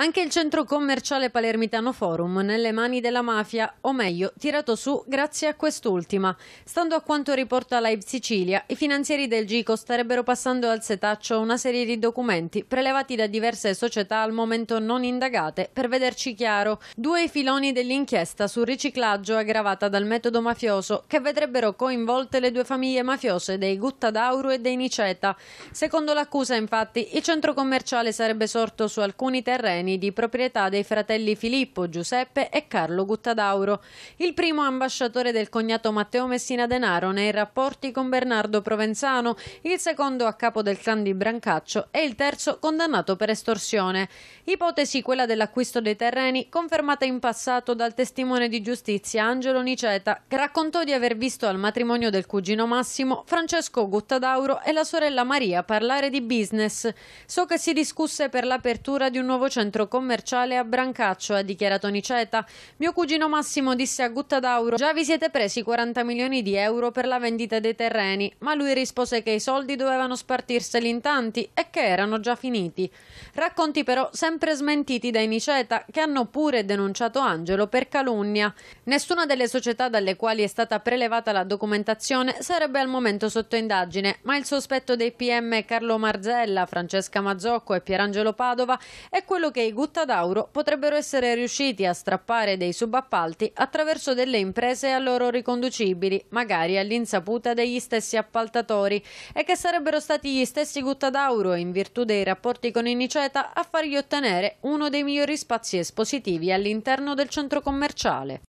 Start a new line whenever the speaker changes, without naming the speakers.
Anche il centro commerciale palermitano Forum nelle mani della mafia, o meglio, tirato su grazie a quest'ultima. Stando a quanto riporta Live Sicilia, i finanzieri del Gico starebbero passando al setaccio una serie di documenti prelevati da diverse società al momento non indagate per vederci chiaro. Due filoni dell'inchiesta sul riciclaggio aggravata dal metodo mafioso che vedrebbero coinvolte le due famiglie mafiose dei Guttadauro e dei Niceta. Secondo l'accusa, infatti, il centro commerciale sarebbe sorto su alcuni terreni beni di proprietà dei fratelli Filippo, Giuseppe e Carlo Guttadauro, il primo ambasciatore del cognato Matteo Messina Denaro nei rapporti con Bernardo Provenzano, il secondo a capo del clan di Brancaccio e il terzo condannato per estorsione. Ipotesi quella dell'acquisto dei terreni confermata in passato dal testimone di giustizia Angelo Niceta, che raccontò di aver visto al matrimonio del cugino Massimo Francesco Guttadauro e la sorella Maria parlare di business. So che si discusse per l'apertura di un nuovo centro centro commerciale a Brancaccio, ha dichiarato Niceta. Mio cugino Massimo disse a Gutta d'Auro: Già vi siete presi 40 milioni di euro per la vendita dei terreni, ma lui rispose che i soldi dovevano spartirseli in tanti e che erano già finiti. Racconti però sempre smentiti dai Niceta, che hanno pure denunciato Angelo per calunnia. Nessuna delle società dalle quali è stata prelevata la documentazione sarebbe al momento sotto indagine, ma il sospetto dei PM Carlo Marzella, Francesca Mazzocco e Pierangelo Padova è quello che che i Guttadauro potrebbero essere riusciti a strappare dei subappalti attraverso delle imprese a loro riconducibili, magari all'insaputa degli stessi appaltatori, e che sarebbero stati gli stessi Guttadauro, in virtù dei rapporti con Iniceta, a fargli ottenere uno dei migliori spazi espositivi all'interno del centro commerciale.